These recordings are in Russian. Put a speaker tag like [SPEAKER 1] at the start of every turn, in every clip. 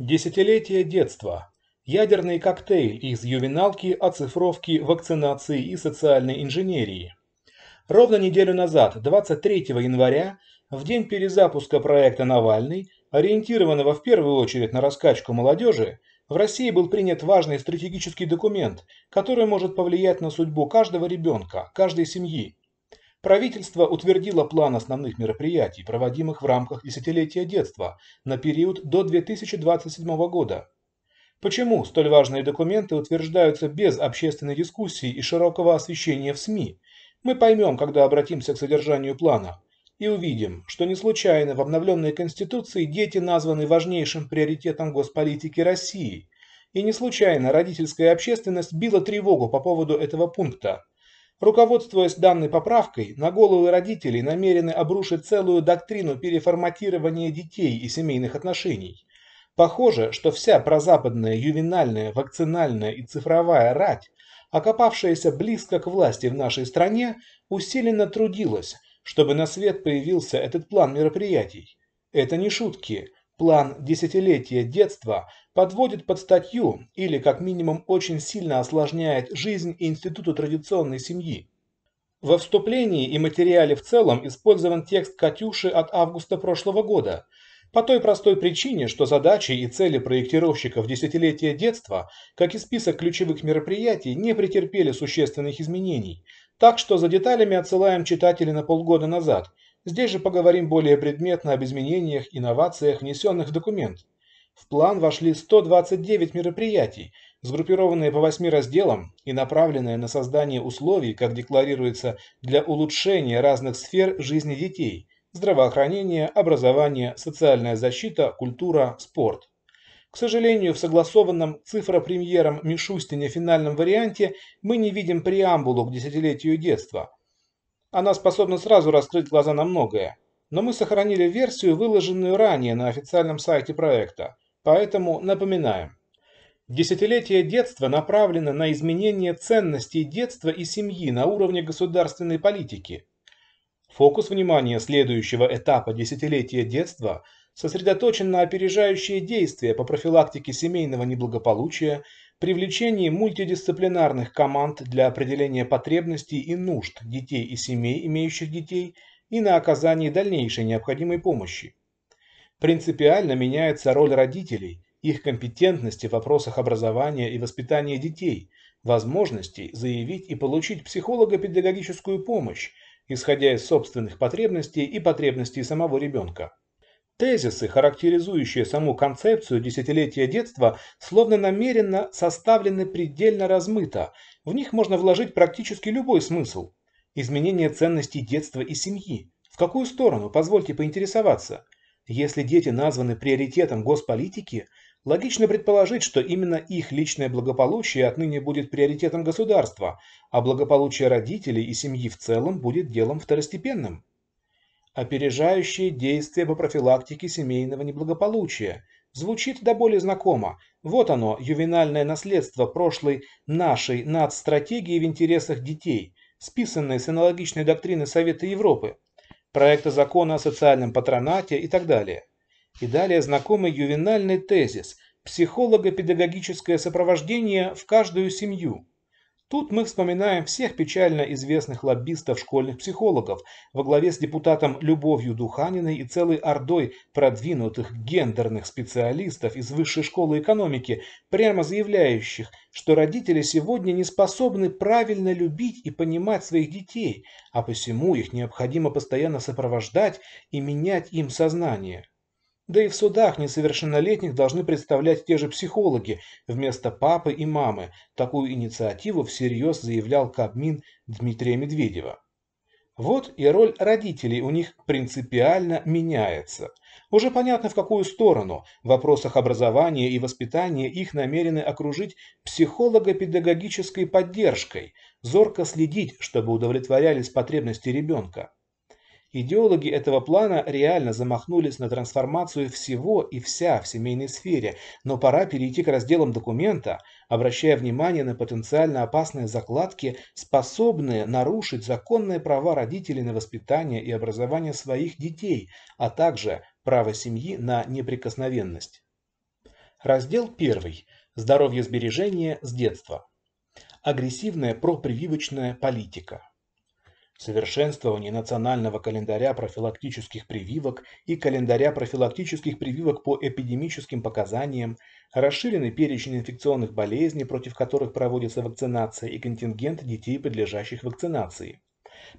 [SPEAKER 1] Десятилетие детства. Ядерный коктейль из ювеналки, оцифровки, вакцинации и социальной инженерии. Ровно неделю назад, 23 января, в день перезапуска проекта «Навальный», ориентированного в первую очередь на раскачку молодежи, в России был принят важный стратегический документ, который может повлиять на судьбу каждого ребенка, каждой семьи правительство утвердило план основных мероприятий, проводимых в рамках десятилетия детства на период до 2027 года. Почему столь важные документы утверждаются без общественной дискуссии и широкого освещения в СМИ, мы поймем, когда обратимся к содержанию плана, и увидим, что не случайно в обновленной Конституции дети названы важнейшим приоритетом госполитики России, и не случайно родительская общественность била тревогу по поводу этого пункта – Руководствуясь данной поправкой, на головы родителей намерены обрушить целую доктрину переформатирования детей и семейных отношений. Похоже, что вся прозападная ювенальная, вакцинальная и цифровая рать, окопавшаяся близко к власти в нашей стране, усиленно трудилась, чтобы на свет появился этот план мероприятий. Это не шутки. План десятилетия детства подводит под статью или как минимум очень сильно осложняет жизнь институту традиционной семьи. Во вступлении и материале в целом использован текст «Катюши» от августа прошлого года, по той простой причине, что задачи и цели проектировщиков десятилетия детства, как и список ключевых мероприятий, не претерпели существенных изменений, так что за деталями отсылаем читателей на полгода назад Здесь же поговорим более предметно об изменениях, инновациях, внесенных в документ. В план вошли 129 мероприятий, сгруппированные по восьми разделам и направленные на создание условий, как декларируется, для улучшения разных сфер жизни детей – здравоохранение, образование, социальная защита, культура, спорт. К сожалению, в согласованном цифропремьером Мишустине финальном варианте мы не видим преамбулу к десятилетию детства – она способна сразу раскрыть глаза на многое. Но мы сохранили версию, выложенную ранее на официальном сайте проекта, поэтому напоминаем. десятилетие детства направлено на изменение ценностей детства и семьи на уровне государственной политики. Фокус внимания следующего этапа десятилетия детства сосредоточен на опережающие действия по профилактике семейного неблагополучия привлечении мультидисциплинарных команд для определения потребностей и нужд детей и семей, имеющих детей, и на оказании дальнейшей необходимой помощи. Принципиально меняется роль родителей, их компетентности в вопросах образования и воспитания детей, возможностей заявить и получить психолого-педагогическую помощь, исходя из собственных потребностей и потребностей самого ребенка. Тезисы, характеризующие саму концепцию десятилетия детства, словно намеренно составлены предельно размыто. В них можно вложить практически любой смысл. Изменение ценностей детства и семьи. В какую сторону, позвольте поинтересоваться? Если дети названы приоритетом госполитики, логично предположить, что именно их личное благополучие отныне будет приоритетом государства, а благополучие родителей и семьи в целом будет делом второстепенным опережающие действия по профилактике семейного неблагополучия. Звучит до боли знакомо. Вот оно, ювенальное наследство прошлой нашей надстратегии в интересах детей, списанное с аналогичной доктрины Совета Европы, проекта закона о социальном патронате и так далее. И далее знакомый ювенальный тезис – психолого-педагогическое сопровождение в каждую семью – Тут мы вспоминаем всех печально известных лоббистов-школьных психологов во главе с депутатом Любовью Духаниной и целой ордой продвинутых гендерных специалистов из Высшей школы экономики, прямо заявляющих, что родители сегодня не способны правильно любить и понимать своих детей, а посему их необходимо постоянно сопровождать и менять им сознание. Да и в судах несовершеннолетних должны представлять те же психологи вместо папы и мамы. Такую инициативу всерьез заявлял Кабмин Дмитрия Медведева. Вот и роль родителей у них принципиально меняется. Уже понятно, в какую сторону в вопросах образования и воспитания их намерены окружить психолого-педагогической поддержкой, зорко следить, чтобы удовлетворялись потребности ребенка. Идеологи этого плана реально замахнулись на трансформацию всего и вся в семейной сфере, но пора перейти к разделам документа, обращая внимание на потенциально опасные закладки, способные нарушить законные права родителей на воспитание и образование своих детей, а также право семьи на неприкосновенность. Раздел 1. Здоровье сбережения с детства. Агрессивная пропрививочная политика совершенствование национального календаря профилактических прививок и календаря профилактических прививок по эпидемическим показаниям, расширенный перечень инфекционных болезней, против которых проводится вакцинация, и контингент детей, подлежащих вакцинации.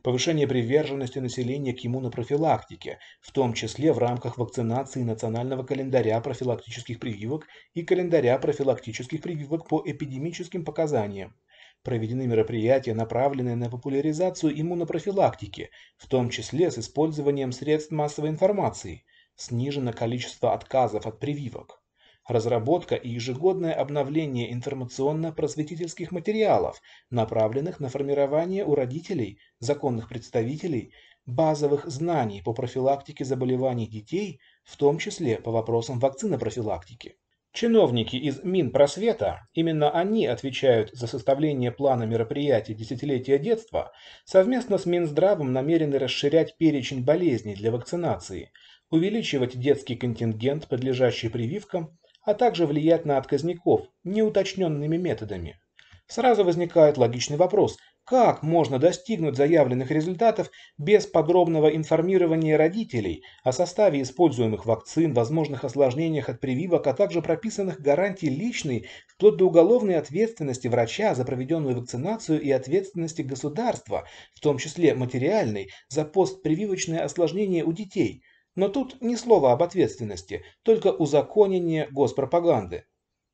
[SPEAKER 1] Повышение приверженности населения к иммунопрофилактике, в том числе в рамках вакцинации национального календаря профилактических прививок и календаря профилактических прививок по эпидемическим показаниям, проведены мероприятия, направленные на популяризацию иммунопрофилактики, в том числе с использованием средств массовой информации, снижено количество отказов от прививок. Разработка и ежегодное обновление информационно-просветительских материалов, направленных на формирование у родителей, законных представителей, базовых знаний по профилактике заболеваний детей, в том числе по вопросам вакцинопрофилактики. Чиновники из Минпросвета, именно они отвечают за составление плана мероприятий десятилетия детства, совместно с Минздравом намерены расширять перечень болезней для вакцинации, увеличивать детский контингент, подлежащий прививкам, а также влиять на отказников неуточненными методами. Сразу возникает логичный вопрос, как можно достигнуть заявленных результатов без подробного информирования родителей о составе используемых вакцин, возможных осложнениях от прививок, а также прописанных гарантий личной, вплоть до уголовной ответственности врача за проведенную вакцинацию и ответственности государства, в том числе материальной, за постпрививочное осложнение у детей? Но тут ни слова об ответственности, только узаконение госпропаганды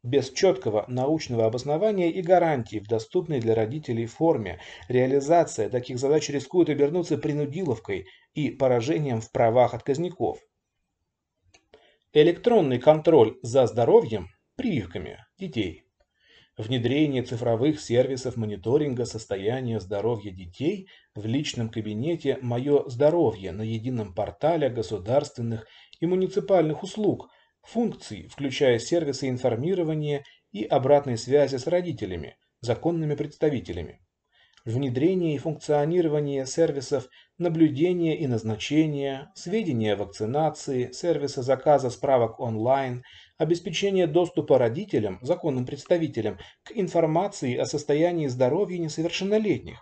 [SPEAKER 1] без четкого научного обоснования и гарантий в доступной для родителей форме. Реализация таких задач рискует обернуться принудиловкой и поражением в правах отказников. Электронный контроль за здоровьем прививками детей. Внедрение цифровых сервисов мониторинга состояния здоровья детей в личном кабинете «Мое здоровье» на едином портале государственных и муниципальных услуг – функций, включая сервисы информирования и обратной связи с родителями, законными представителями, внедрение и функционирование сервисов наблюдения и назначения, сведения о вакцинации, сервиса заказа справок онлайн, обеспечение доступа родителям, законным представителям, к информации о состоянии здоровья несовершеннолетних,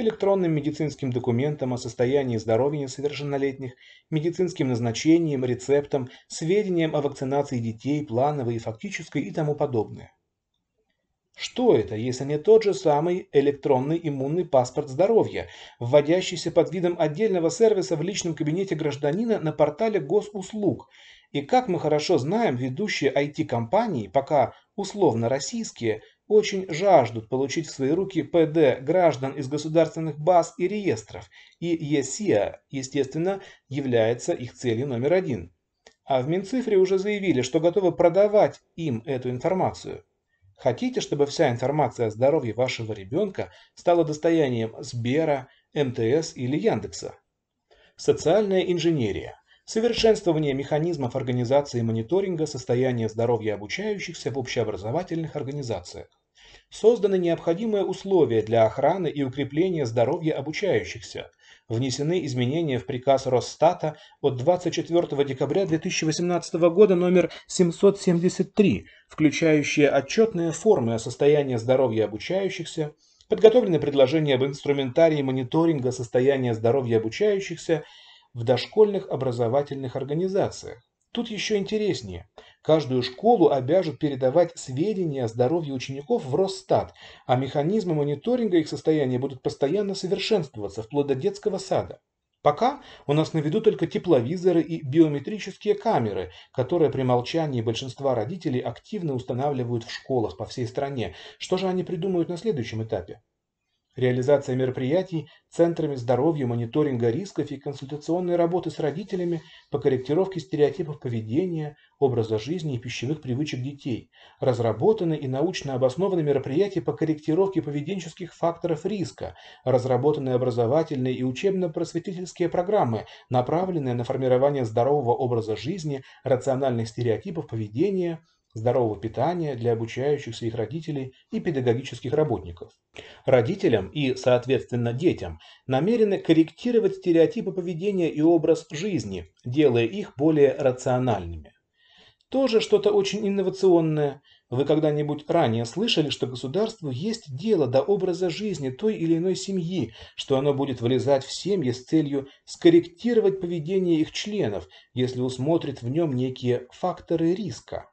[SPEAKER 1] электронным медицинским документом о состоянии здоровья несовершеннолетних, медицинским назначением, рецептом, сведением о вакцинации детей, плановой и фактической и тому подобное. Что это, если не тот же самый электронный иммунный паспорт здоровья, вводящийся под видом отдельного сервиса в личном кабинете гражданина на портале госуслуг? И как мы хорошо знаем, ведущие IT-компании, пока условно российские, очень жаждут получить в свои руки ПД граждан из государственных баз и реестров, и ЕСИА, естественно, является их целью номер один. А в Минцифре уже заявили, что готовы продавать им эту информацию. Хотите, чтобы вся информация о здоровье вашего ребенка стала достоянием Сбера, МТС или Яндекса? Социальная инженерия. Совершенствование механизмов организации мониторинга состояния здоровья обучающихся в общеобразовательных организациях созданы необходимые условия для охраны и укрепления здоровья обучающихся, внесены изменения в приказ Росстата от 24 декабря 2018 года номер 773, включающие отчетные формы о состоянии здоровья обучающихся, подготовлены предложения об инструментарии мониторинга состояния здоровья обучающихся в дошкольных образовательных организациях. Тут еще интереснее – Каждую школу обяжут передавать сведения о здоровье учеников в Росстат, а механизмы мониторинга их состояния будут постоянно совершенствоваться, вплоть до детского сада. Пока у нас на виду только тепловизоры и биометрические камеры, которые при молчании большинства родителей активно устанавливают в школах по всей стране. Что же они придумают на следующем этапе? Реализация мероприятий центрами здоровья, мониторинга рисков и консультационной работы с родителями по корректировке стереотипов поведения, образа жизни и пищевых привычек детей. Разработаны и научно обоснованы мероприятия по корректировке поведенческих факторов риска. Разработаны образовательные и учебно-просветительские программы, направленные на формирование здорового образа жизни, рациональных стереотипов поведения – здорового питания для обучающихся их родителей и педагогических работников. Родителям и, соответственно, детям намерены корректировать стереотипы поведения и образ жизни, делая их более рациональными. Тоже что-то очень инновационное. Вы когда-нибудь ранее слышали, что государству есть дело до образа жизни той или иной семьи, что оно будет влезать в семьи с целью скорректировать поведение их членов, если усмотрит в нем некие факторы риска.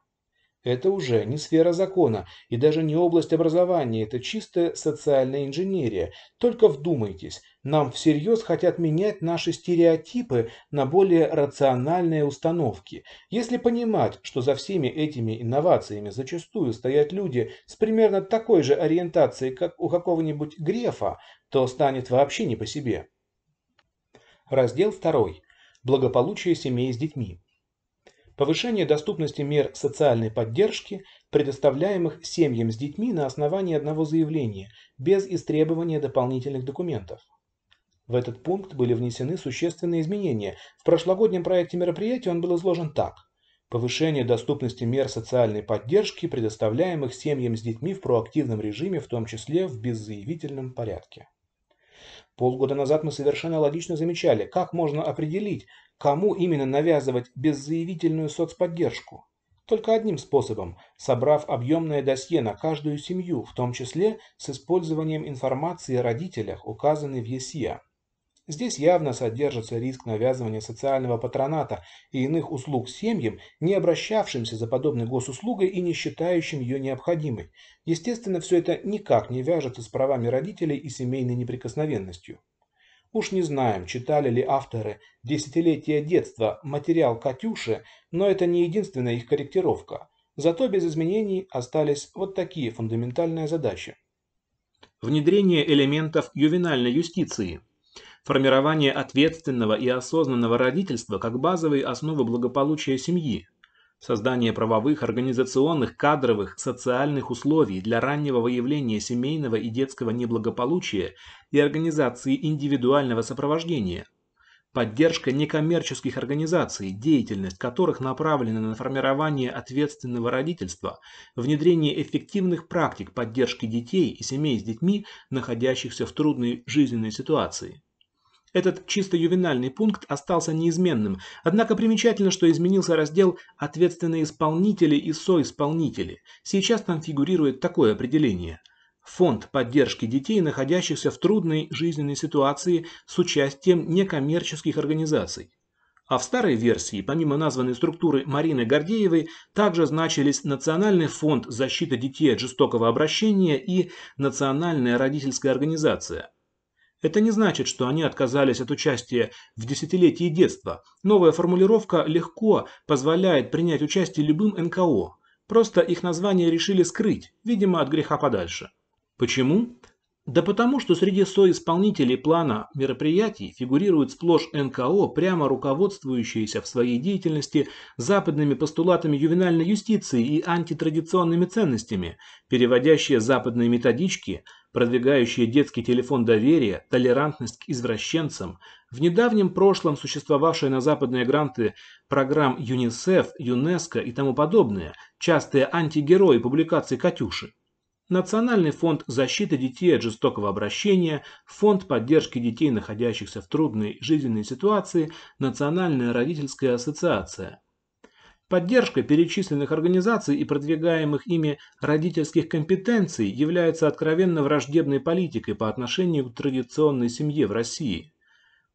[SPEAKER 1] Это уже не сфера закона и даже не область образования, это чистая социальная инженерия. Только вдумайтесь, нам всерьез хотят менять наши стереотипы на более рациональные установки. Если понимать, что за всеми этими инновациями зачастую стоят люди с примерно такой же ориентацией, как у какого-нибудь Грефа, то станет вообще не по себе. Раздел второй. Благополучие семей с детьми повышение доступности мер социальной поддержки, предоставляемых семьям с детьми на основании одного заявления, без истребования дополнительных документов. В этот пункт были внесены существенные изменения. В прошлогоднем проекте мероприятия он был изложен так. Повышение доступности мер социальной поддержки, предоставляемых семьям с детьми в проактивном режиме, в том числе в беззаявительном порядке. Полгода назад мы совершенно логично замечали, как можно определить, Кому именно навязывать беззаявительную соцподдержку? Только одним способом, собрав объемное досье на каждую семью, в том числе с использованием информации о родителях, указанной в ЕСИА. Здесь явно содержится риск навязывания социального патроната и иных услуг семьям, не обращавшимся за подобной госуслугой и не считающим ее необходимой. Естественно, все это никак не вяжется с правами родителей и семейной неприкосновенностью. Уж не знаем, читали ли авторы «Десятилетие детства» материал «Катюши», но это не единственная их корректировка. Зато без изменений остались вот такие фундаментальные задачи. Внедрение элементов ювенальной юстиции. Формирование ответственного и осознанного родительства как базовой основы благополучия семьи. Создание правовых, организационных, кадровых, социальных условий для раннего выявления семейного и детского неблагополучия и организации индивидуального сопровождения. Поддержка некоммерческих организаций, деятельность которых направлена на формирование ответственного родительства, внедрение эффективных практик поддержки детей и семей с детьми, находящихся в трудной жизненной ситуации. Этот чисто ювенальный пункт остался неизменным, однако примечательно, что изменился раздел «Ответственные исполнители» и «Соисполнители». Сейчас там фигурирует такое определение – Фонд поддержки детей, находящихся в трудной жизненной ситуации с участием некоммерческих организаций. А в старой версии, помимо названной структуры Марины Гордеевой, также значились Национальный фонд защиты детей от жестокого обращения и Национальная родительская организация. Это не значит, что они отказались от участия в десятилетии детства. Новая формулировка легко позволяет принять участие любым НКО. Просто их название решили скрыть, видимо, от греха подальше. Почему? Да потому, что среди соисполнителей плана мероприятий фигурирует сплошь НКО, прямо руководствующиеся в своей деятельности западными постулатами ювенальной юстиции и антитрадиционными ценностями, переводящие западные методички, продвигающие детский телефон доверия, толерантность к извращенцам, в недавнем прошлом существовавшие на западные гранты программ ЮНИСЕФ, ЮНЕСКО и тому подобное, частые антигерои публикаций «Катюши». Национальный фонд защиты детей от жестокого обращения, Фонд поддержки детей, находящихся в трудной жизненной ситуации, Национальная родительская ассоциация. Поддержка перечисленных организаций и продвигаемых ими родительских компетенций является откровенно враждебной политикой по отношению к традиционной семье в России –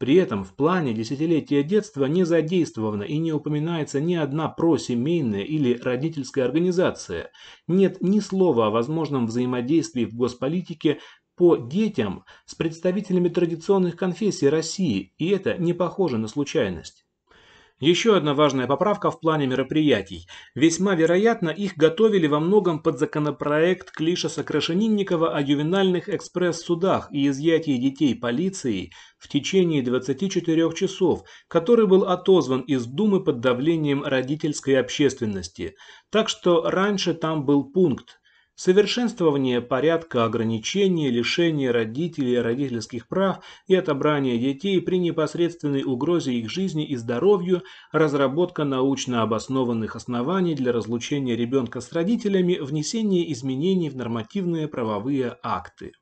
[SPEAKER 1] при этом в плане десятилетия детства не задействована и не упоминается ни одна просемейная или родительская организация. Нет ни слова о возможном взаимодействии в госполитике по детям с представителями традиционных конфессий России, и это не похоже на случайность. Еще одна важная поправка в плане мероприятий. Весьма вероятно, их готовили во многом под законопроект Клишеса Крашенинникова о ювенальных экспресс-судах и изъятии детей полицией в течение 24 часов, который был отозван из Думы под давлением родительской общественности. Так что раньше там был пункт совершенствование порядка ограничения лишения родителей родительских прав и отобрания детей при непосредственной угрозе их жизни и здоровью, разработка научно обоснованных оснований для разлучения ребенка с родителями, внесение изменений в нормативные правовые акты.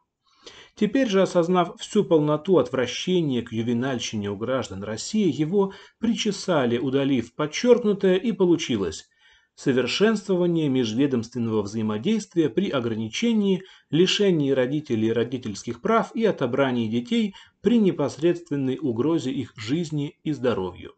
[SPEAKER 1] Теперь же, осознав всю полноту отвращения к ювенальщине у граждан России, его причесали, удалив подчеркнутое, и получилось – совершенствование межведомственного взаимодействия при ограничении, лишении родителей родительских прав и отобрании детей при непосредственной угрозе их жизни и здоровью.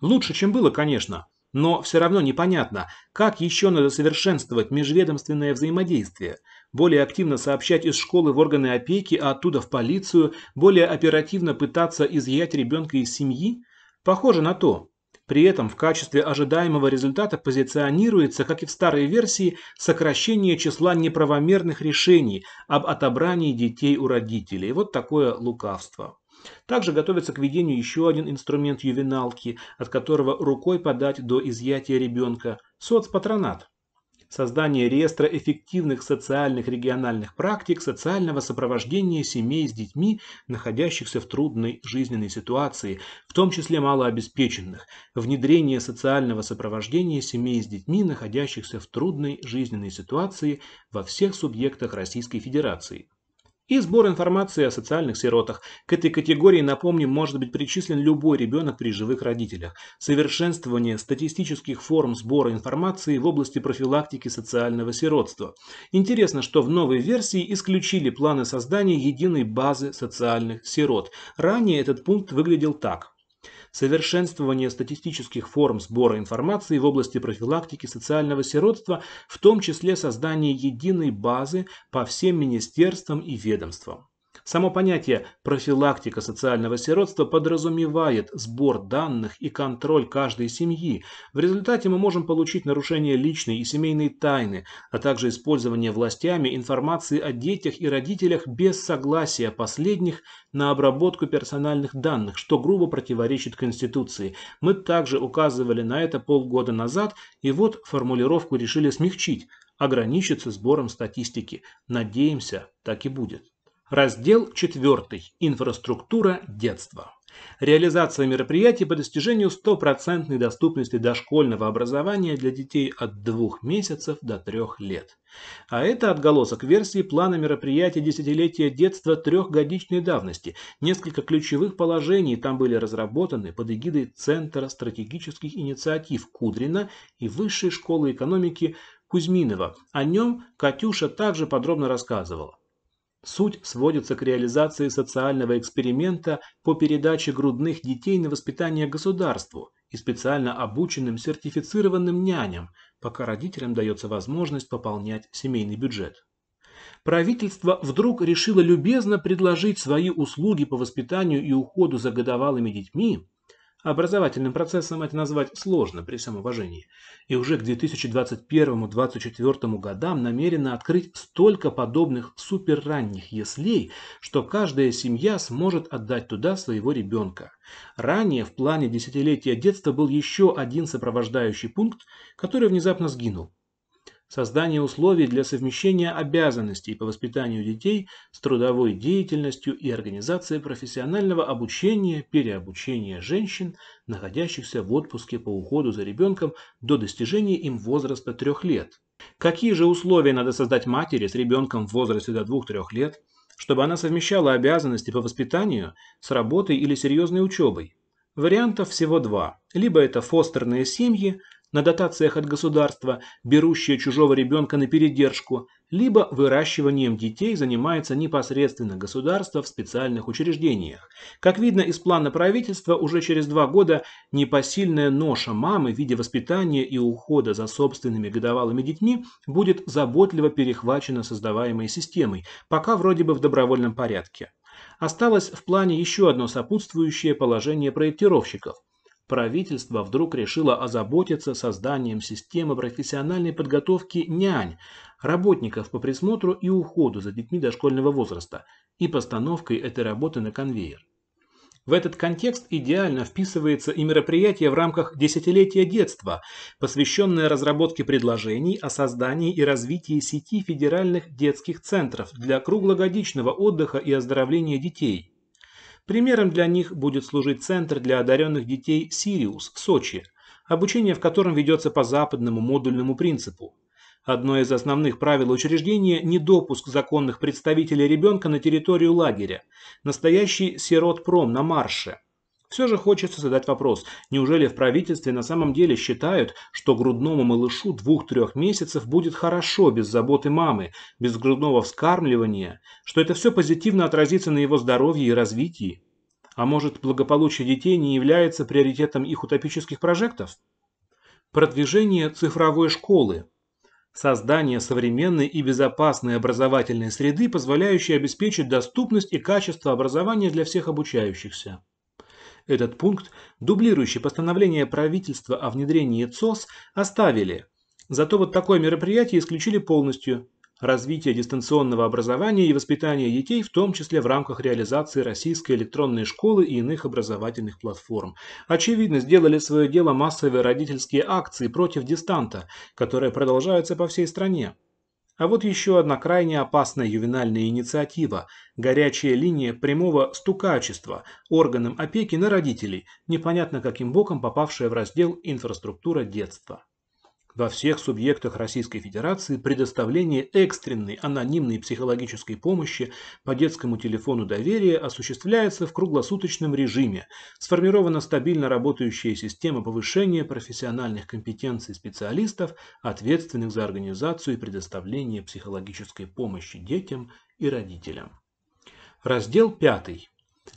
[SPEAKER 1] Лучше, чем было, конечно, но все равно непонятно, как еще надо совершенствовать межведомственное взаимодействие, более активно сообщать из школы в органы опеки, а оттуда в полицию, более оперативно пытаться изъять ребенка из семьи? Похоже на то. При этом в качестве ожидаемого результата позиционируется, как и в старой версии, сокращение числа неправомерных решений об отобрании детей у родителей. Вот такое лукавство. Также готовится к введению еще один инструмент ювеналки, от которого рукой подать до изъятия ребенка – соцпатронат создание реестра эффективных социальных региональных практик социального сопровождения семей с детьми, находящихся в трудной жизненной ситуации, в том числе малообеспеченных, внедрение социального сопровождения семей с детьми, находящихся в трудной жизненной ситуации во всех субъектах Российской Федерации и сбор информации о социальных сиротах. К этой категории, напомним, может быть причислен любой ребенок при живых родителях. Совершенствование статистических форм сбора информации в области профилактики социального сиротства. Интересно, что в новой версии исключили планы создания единой базы социальных сирот. Ранее этот пункт выглядел так совершенствование статистических форм сбора информации в области профилактики социального сиротства, в том числе создание единой базы по всем министерствам и ведомствам. Само понятие «профилактика социального сиротства» подразумевает сбор данных и контроль каждой семьи. В результате мы можем получить нарушение личной и семейной тайны, а также использование властями информации о детях и родителях без согласия последних на обработку персональных данных, что грубо противоречит Конституции. Мы также указывали на это полгода назад, и вот формулировку решили смягчить, ограничиться сбором статистики. Надеемся, так и будет. Раздел 4. Инфраструктура детства. Реализация мероприятий по достижению стопроцентной доступности дошкольного образования для детей от 2 месяцев до 3 лет. А это отголосок версии плана мероприятий десятилетия детства трехгодичной давности. Несколько ключевых положений там были разработаны под эгидой Центра стратегических инициатив Кудрина и Высшей школы экономики Кузьминова. О нем Катюша также подробно рассказывала. Суть сводится к реализации социального эксперимента по передаче грудных детей на воспитание государству и специально обученным сертифицированным няням, пока родителям дается возможность пополнять семейный бюджет. Правительство вдруг решило любезно предложить свои услуги по воспитанию и уходу за годовалыми детьми Образовательным процессом это назвать сложно при всем уважении. И уже к 2021-2024 годам намерена открыть столько подобных суперранних яслей, что каждая семья сможет отдать туда своего ребенка. Ранее в плане десятилетия детства был еще один сопровождающий пункт, который внезапно сгинул создание условий для совмещения обязанностей по воспитанию детей с трудовой деятельностью и организация профессионального обучения, переобучения женщин, находящихся в отпуске по уходу за ребенком до достижения им возраста трех лет. Какие же условия надо создать матери с ребенком в возрасте до 2-3 лет, чтобы она совмещала обязанности по воспитанию с работой или серьезной учебой? Вариантов всего два. Либо это фостерные семьи, на дотациях от государства, берущее чужого ребенка на передержку, либо выращиванием детей занимается непосредственно государство в специальных учреждениях. Как видно из плана правительства, уже через два года непосильная ноша мамы в виде воспитания и ухода за собственными годовалыми детьми будет заботливо перехвачена создаваемой системой, пока вроде бы в добровольном порядке. Осталось в плане еще одно сопутствующее положение проектировщиков – правительство вдруг решило озаботиться созданием системы профессиональной подготовки нянь, работников по присмотру и уходу за детьми дошкольного возраста и постановкой этой работы на конвейер. В этот контекст идеально вписывается и мероприятие в рамках десятилетия детства, посвященное разработке предложений о создании и развитии сети федеральных детских центров для круглогодичного отдыха и оздоровления детей – Примером для них будет служить Центр для одаренных детей «Сириус» в Сочи, обучение в котором ведется по западному модульному принципу. Одно из основных правил учреждения – недопуск законных представителей ребенка на территорию лагеря, настоящий сиротпром на марше – все же хочется задать вопрос, неужели в правительстве на самом деле считают, что грудному малышу двух-трех месяцев будет хорошо без заботы мамы, без грудного вскармливания, что это все позитивно отразится на его здоровье и развитии? А может, благополучие детей не является приоритетом их утопических прожектов? Продвижение цифровой школы. Создание современной и безопасной образовательной среды, позволяющей обеспечить доступность и качество образования для всех обучающихся. Этот пункт, дублирующий постановление правительства о внедрении ЦОС, оставили. Зато вот такое мероприятие исключили полностью. Развитие дистанционного образования и воспитания детей, в том числе в рамках реализации российской электронной школы и иных образовательных платформ. Очевидно, сделали свое дело массовые родительские акции против дистанта, которые продолжаются по всей стране. А вот еще одна крайне опасная ювенальная инициатива – горячая линия прямого стукачества органом опеки на родителей, непонятно каким боком попавшая в раздел «Инфраструктура детства» во всех субъектах Российской Федерации предоставление экстренной анонимной психологической помощи по детскому телефону доверия осуществляется в круглосуточном режиме. Сформирована стабильно работающая система повышения профессиональных компетенций специалистов, ответственных за организацию и предоставление психологической помощи детям и родителям. Раздел 5.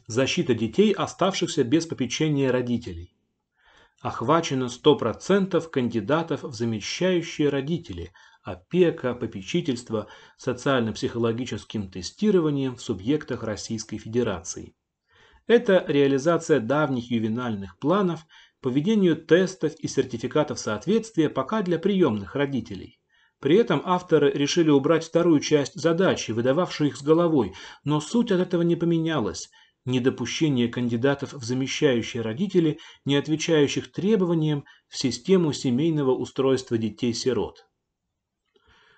[SPEAKER 1] Защита детей, оставшихся без попечения родителей охвачено 100% кандидатов в замещающие родители, опека, попечительство, социально-психологическим тестированием в субъектах Российской Федерации. Это реализация давних ювенальных планов по ведению тестов и сертификатов соответствия пока для приемных родителей. При этом авторы решили убрать вторую часть задачи, выдававшую их с головой, но суть от этого не поменялась – недопущение кандидатов в замещающие родители, не отвечающих требованиям в систему семейного устройства детей-сирот.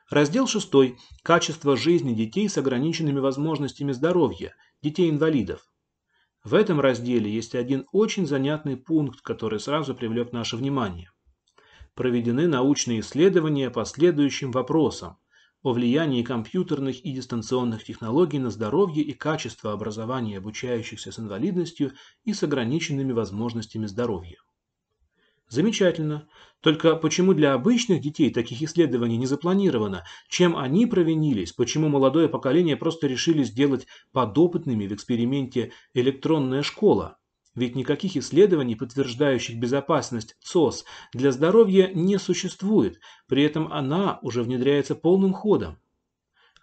[SPEAKER 1] Раздел 6. Качество жизни детей с ограниченными возможностями здоровья, детей-инвалидов. В этом разделе есть один очень занятный пункт, который сразу привлек наше внимание. Проведены научные исследования по следующим вопросам о влиянии компьютерных и дистанционных технологий на здоровье и качество образования обучающихся с инвалидностью и с ограниченными возможностями здоровья. Замечательно. Только почему для обычных детей таких исследований не запланировано? Чем они провинились? Почему молодое поколение просто решили сделать подопытными в эксперименте «электронная школа»? Ведь никаких исследований, подтверждающих безопасность ЦОС для здоровья, не существует, при этом она уже внедряется полным ходом.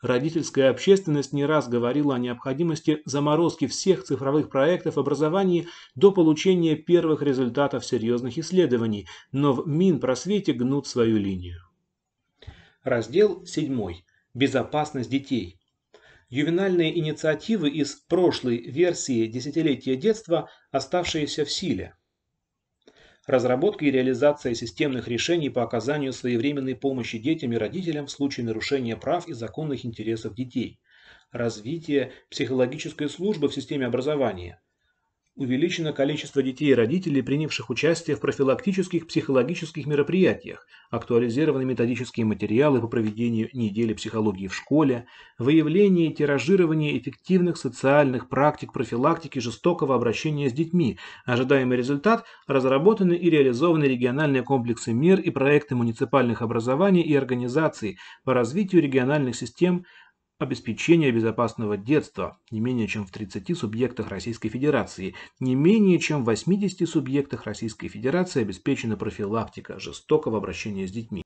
[SPEAKER 1] Родительская общественность не раз говорила о необходимости заморозки всех цифровых проектов образования до получения первых результатов серьезных исследований, но в Минпросвете гнут свою линию. Раздел 7. Безопасность детей ювенальные инициативы из прошлой версии десятилетия детства, оставшиеся в силе. Разработка и реализация системных решений по оказанию своевременной помощи детям и родителям в случае нарушения прав и законных интересов детей. Развитие психологической службы в системе образования – увеличено количество детей и родителей, принявших участие в профилактических психологических мероприятиях, актуализированы методические материалы по проведению недели психологии в школе, выявление и тиражирование эффективных социальных практик профилактики жестокого обращения с детьми, ожидаемый результат – разработаны и реализованы региональные комплексы мер и проекты муниципальных образований и организаций по развитию региональных систем – обеспечения безопасного детства не менее чем в 30 субъектах Российской Федерации. Не менее чем в 80 субъектах Российской Федерации обеспечена профилактика жестокого обращения с детьми.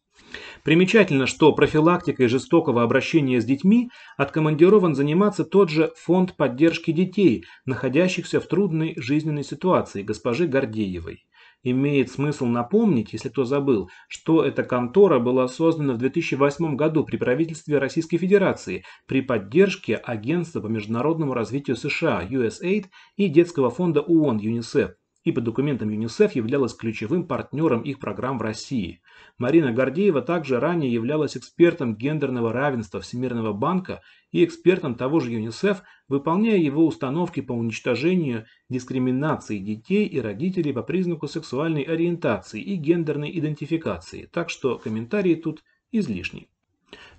[SPEAKER 1] Примечательно, что профилактикой жестокого обращения с детьми откомандирован заниматься тот же Фонд поддержки детей, находящихся в трудной жизненной ситуации госпожи Гордеевой имеет смысл напомнить, если кто забыл, что эта контора была создана в 2008 году при правительстве Российской Федерации при поддержке Агентства по международному развитию США USAID и Детского фонда ООН ЮНИСЕФ и по документам ЮНИСЕФ являлась ключевым партнером их программ в России. Марина Гордеева также ранее являлась экспертом гендерного равенства Всемирного банка и экспертам того же ЮНИСЕФ, выполняя его установки по уничтожению дискриминации детей и родителей по признаку сексуальной ориентации и гендерной идентификации, так что комментарии тут излишни.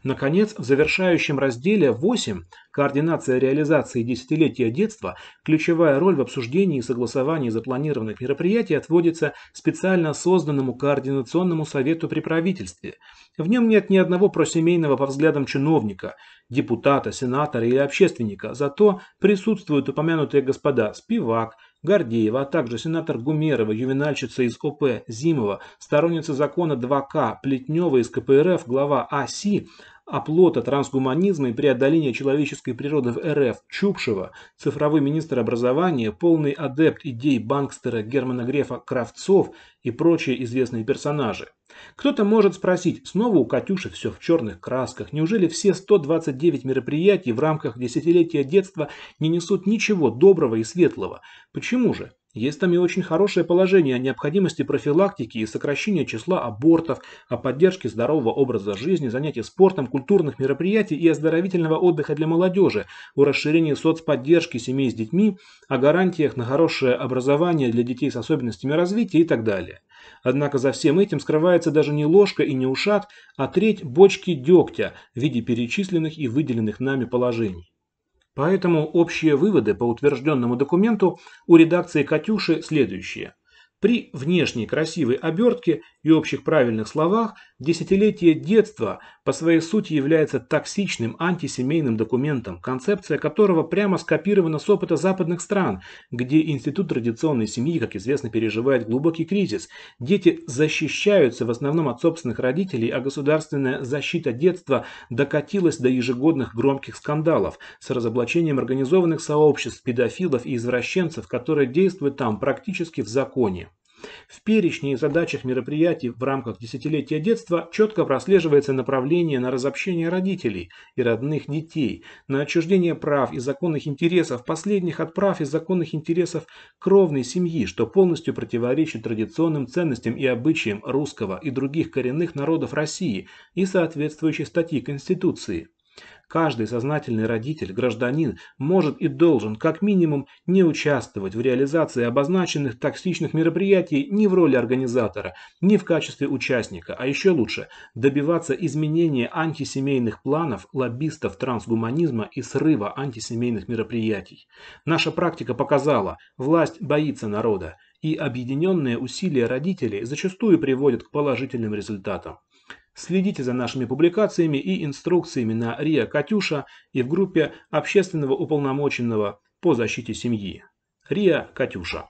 [SPEAKER 1] Наконец, в завершающем разделе 8 «Координация реализации десятилетия детства» ключевая роль в обсуждении и согласовании запланированных мероприятий отводится специально созданному Координационному совету при правительстве. В нем нет ни одного просемейного по взглядам чиновника, депутата, сенатора или общественника, зато присутствуют упомянутые господа Спивак, Гордеева, а также сенатор Гумерова, ювенальщица из ОП Зимова, сторонница закона 2К, Плетнева из КПРФ, глава АСИ, оплота трансгуманизма и преодоления человеческой природы в РФ Чупшева, цифровой министр образования, полный адепт идей банкстера Германа Грефа Кравцов и прочие известные персонажи. Кто-то может спросить, снова у Катюши все в черных красках, неужели все 129 мероприятий в рамках десятилетия детства не несут ничего доброго и светлого? Почему же? Есть там и очень хорошее положение о необходимости профилактики и сокращения числа абортов, о поддержке здорового образа жизни, занятий спортом, культурных мероприятий и оздоровительного отдыха для молодежи, о расширении соцподдержки семей с детьми, о гарантиях на хорошее образование для детей с особенностями развития и так далее. Однако за всем этим скрывается даже не ложка и не ушат, а треть бочки дегтя в виде перечисленных и выделенных нами положений. Поэтому общие выводы по утвержденному документу у редакции «Катюши» следующие. При внешней красивой обертке и общих правильных словах, десятилетие детства по своей сути является токсичным антисемейным документом, концепция которого прямо скопирована с опыта западных стран, где институт традиционной семьи, как известно, переживает глубокий кризис. Дети защищаются в основном от собственных родителей, а государственная защита детства докатилась до ежегодных громких скандалов с разоблачением организованных сообществ педофилов и извращенцев, которые действуют там практически в законе. В перечне и задачах мероприятий в рамках десятилетия детства четко прослеживается направление на разобщение родителей и родных детей, на отчуждение прав и законных интересов последних от прав и законных интересов кровной семьи, что полностью противоречит традиционным ценностям и обычаям русского и других коренных народов России и соответствующей статьи Конституции. Каждый сознательный родитель, гражданин, может и должен как минимум не участвовать в реализации обозначенных токсичных мероприятий ни в роли организатора, ни в качестве участника, а еще лучше добиваться изменения антисемейных планов лоббистов трансгуманизма и срыва антисемейных мероприятий. Наша практика показала, власть боится народа, и объединенные усилия родителей зачастую приводят к положительным результатам. Следите за нашими публикациями и инструкциями на РИА «Катюша» и в группе общественного уполномоченного по защите семьи. РИА «Катюша».